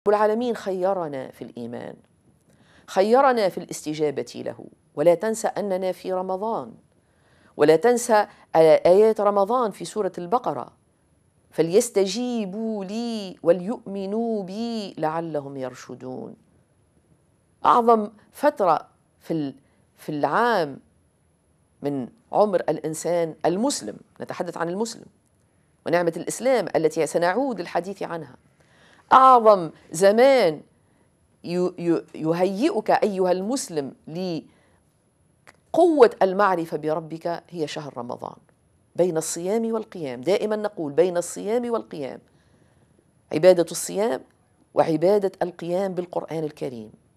رب العالمين خيرنا في الايمان خيرنا في الاستجابه له ولا تنسى اننا في رمضان ولا تنسى ايات رمضان في سوره البقره فليستجيبوا لي وليؤمنوا بي لعلهم يرشدون اعظم فتره في في العام من عمر الانسان المسلم نتحدث عن المسلم ونعمه الاسلام التي سنعود للحديث عنها أعظم زمان يهيئك أيها المسلم لقوة المعرفة بربك هي شهر رمضان بين الصيام والقيام دائما نقول بين الصيام والقيام عبادة الصيام وعبادة القيام بالقرآن الكريم